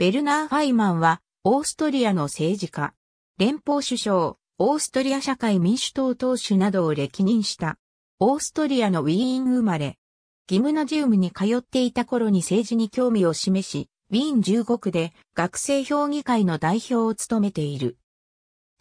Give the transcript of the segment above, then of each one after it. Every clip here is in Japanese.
ベルナー・ファイマンは、オーストリアの政治家、連邦首相、オーストリア社会民主党党首などを歴任した、オーストリアのウィーン生まれ、ギムナジウムに通っていた頃に政治に興味を示し、ウィーン15区で学生評議会の代表を務めている。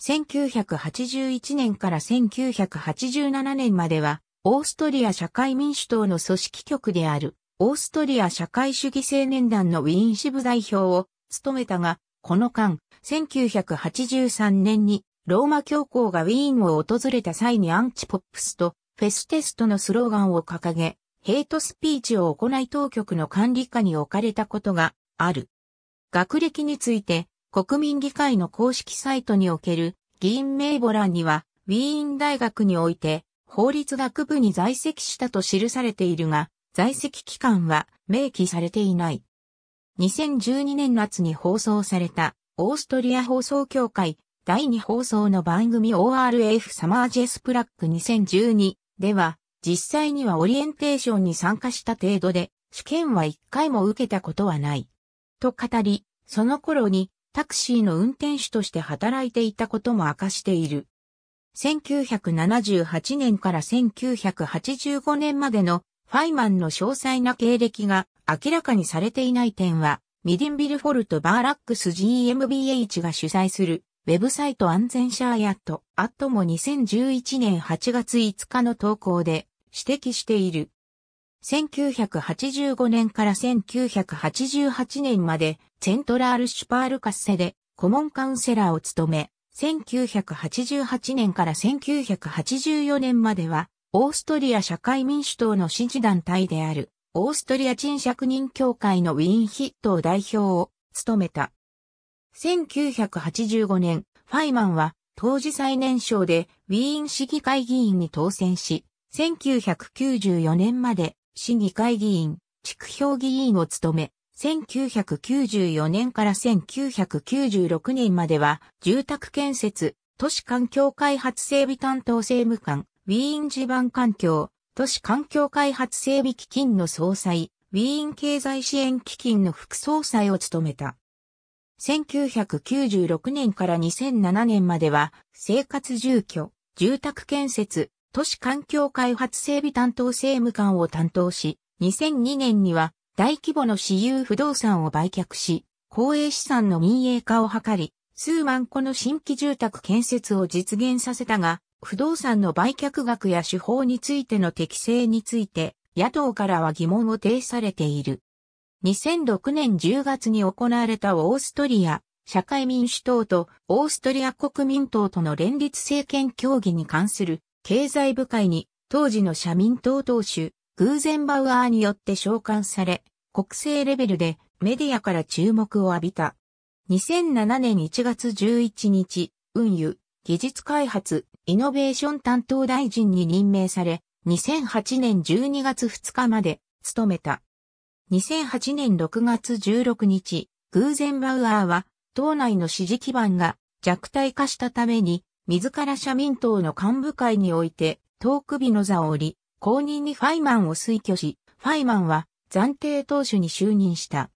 1981年から1987年までは、オーストリア社会民主党の組織局である、オーストリア社会主義青年団のウィーン支部代表を務めたが、この間、1983年にローマ教皇がウィーンを訪れた際にアンチポップスとフェステストのスローガンを掲げ、ヘイトスピーチを行い当局の管理下に置かれたことがある。学歴について国民議会の公式サイトにおける議員名簿欄にはウィーン大学において法律学部に在籍したと記されているが在籍期間は明記されていない。2012年夏に放送された、オーストリア放送協会第2放送の番組 ORF サマージェスプラック2012では、実際にはオリエンテーションに参加した程度で、試験は一回も受けたことはない。と語り、その頃にタクシーの運転手として働いていたことも明かしている。1978年から1985年までのファイマンの詳細な経歴が明らかにされていない点は、ミディンビルフォルト・バーラックス GmbH が主催するウェブサイト安全シャーヤット、アットも2011年8月5日の投稿で指摘している。1985年から1988年までセントラールシュパールカッセで顧問カウンセラーを務め、1988年から1984年まではオーストリア社会民主党の支持団体である、オーストリア賃借人協会のウィーン筆頭代表を務めた。1985年、ファイマンは当時最年少でウィーン市議会議員に当選し、1994年まで市議会議員、地区評議員を務め、1994年から1996年までは住宅建設、都市環境開発整備担当政務官、ウィーン地盤環境、都市環境開発整備基金の総裁、ウィーン経済支援基金の副総裁を務めた。1996年から2007年までは、生活住居、住宅建設、都市環境開発整備担当政務官を担当し、2002年には大規模の私有不動産を売却し、公営資産の民営化を図り、数万戸の新規住宅建設を実現させたが、不動産の売却額や手法についての適正について、野党からは疑問を呈されている。2006年10月に行われたオーストリア、社会民主党とオーストリア国民党との連立政権協議に関する経済部会に当時の社民党党首、グーゼンバウアーによって召喚され、国政レベルでメディアから注目を浴びた。2007年1月11日、運輸、技術開発、イノベーション担当大臣に任命され、2008年12月2日まで務めた。2008年6月16日、偶然バウアーは、党内の支持基盤が弱体化したために、自ら社民党の幹部会において、党首の座を降り、後任にファイマンを推挙し、ファイマンは暫定党首に就任した。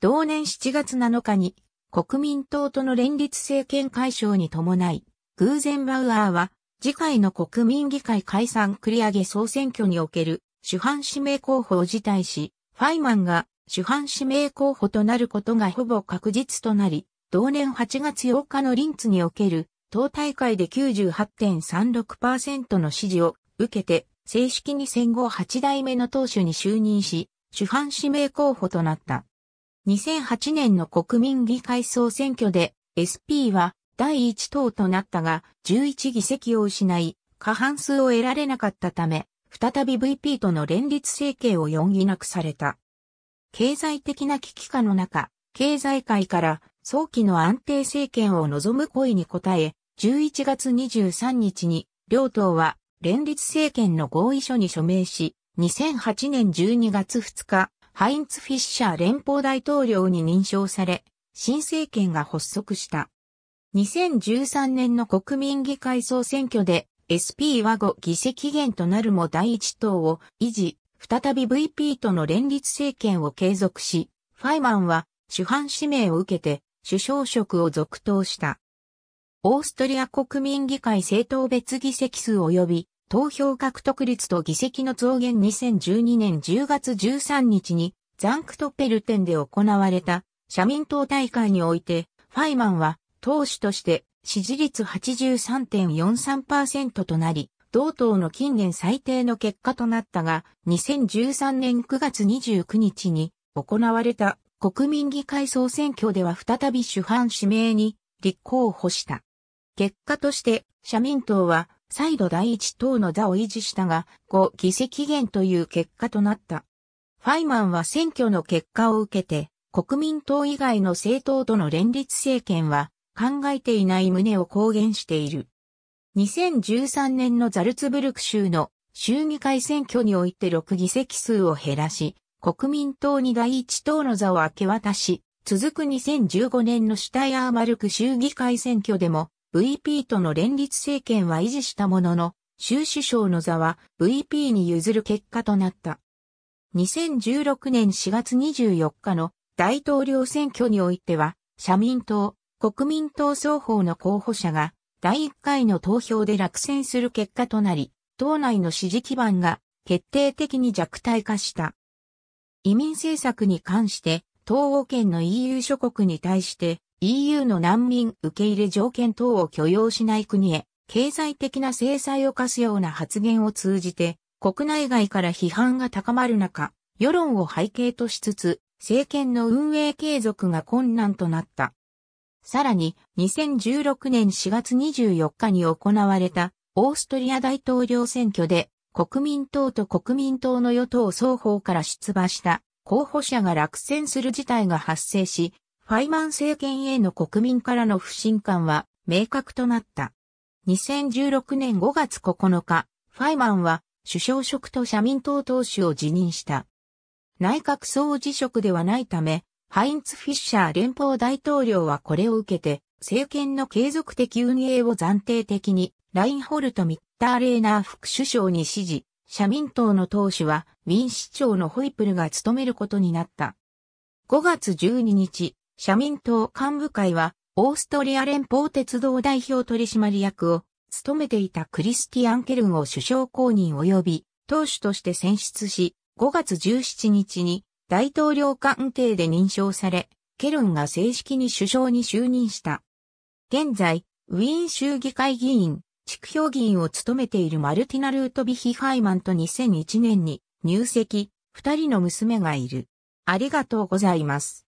同年7月7日に、国民党との連立政権解消に伴い、グーゼンバウアーは、次回の国民議会解散繰り上げ総選挙における主犯指名候補を辞退し、ファイマンが主犯指名候補となることがほぼ確実となり、同年8月8日のリンツにおける党大会で98.36%の支持を受けて、正式に戦後8代目の党首に就任し、主犯指名候補となった。2008年の国民議会総選挙で、SP は第1党となったが、11議席を失い、過半数を得られなかったため、再び VP との連立政権を容疑なくされた。経済的な危機下の中、経済界から早期の安定政権を望む声に応え、11月23日に両党は連立政権の合意書に署名し、2008年12月2日、ハインツ・フィッシャー連邦大統領に認証され、新政権が発足した。2013年の国民議会総選挙で SP は5議席減となるも第一党を維持、再び VP との連立政権を継続し、ファイマンは主犯指名を受けて首相職を続投した。オーストリア国民議会政党別議席数及び投票獲得率と議席の増減2012年10月13日にザンクトペルテンで行われた社民党大会においてファイマンは党首として支持率83.43%となり、同党の近年最低の結果となったが、2013年9月29日に行われた国民議会総選挙では再び主犯指名に立候補した。結果として、社民党は再度第一党の座を維持したが、5議席減という結果となった。ファイマンは選挙の結果を受けて、国民党以外の政党との連立政権は考えていない旨を公言している。2013年のザルツブルク州の衆議会選挙において6議席数を減らし、国民党に第一党の座を明け渡し、続く2015年のシュタイアーマルク州議会選挙でも VP との連立政権は維持したものの、州首相の座は VP に譲る結果となった。2016年4月24日の大統領選挙においては、社民党、国民党双方の候補者が第1回の投票で落選する結果となり、党内の支持基盤が決定的に弱体化した。移民政策に関して、東欧圏の EU 諸国に対して EU の難民受け入れ条件等を許容しない国へ経済的な制裁を課すような発言を通じて国内外から批判が高まる中、世論を背景としつつ政権の運営継続が困難となった。さらに、2016年4月24日に行われた、オーストリア大統領選挙で、国民党と国民党の与党双方から出馬した候補者が落選する事態が発生し、ファイマン政権への国民からの不信感は明確となった。2016年5月9日、ファイマンは首相職と社民党党首を辞任した。内閣総辞職ではないため、ハインツ・フィッシャー連邦大統領はこれを受けて、政権の継続的運営を暫定的に、ラインホルト・ミッター・レーナー副首相に指示、社民党の党首は、ウィン市長のホイプルが務めることになった。5月12日、社民党幹部会は、オーストリア連邦鉄道代表取締役を、務めていたクリスティアン・ケルンを首相公認及び、党首として選出し、5月17日に大統領官邸で認証され、ケルンが正式に首相に就任した。現在、ウィーン州議会議員、地区評議員を務めているマルティナ・ルートビヒ・ハイマンと2001年に入籍、二人の娘がいる。ありがとうございます。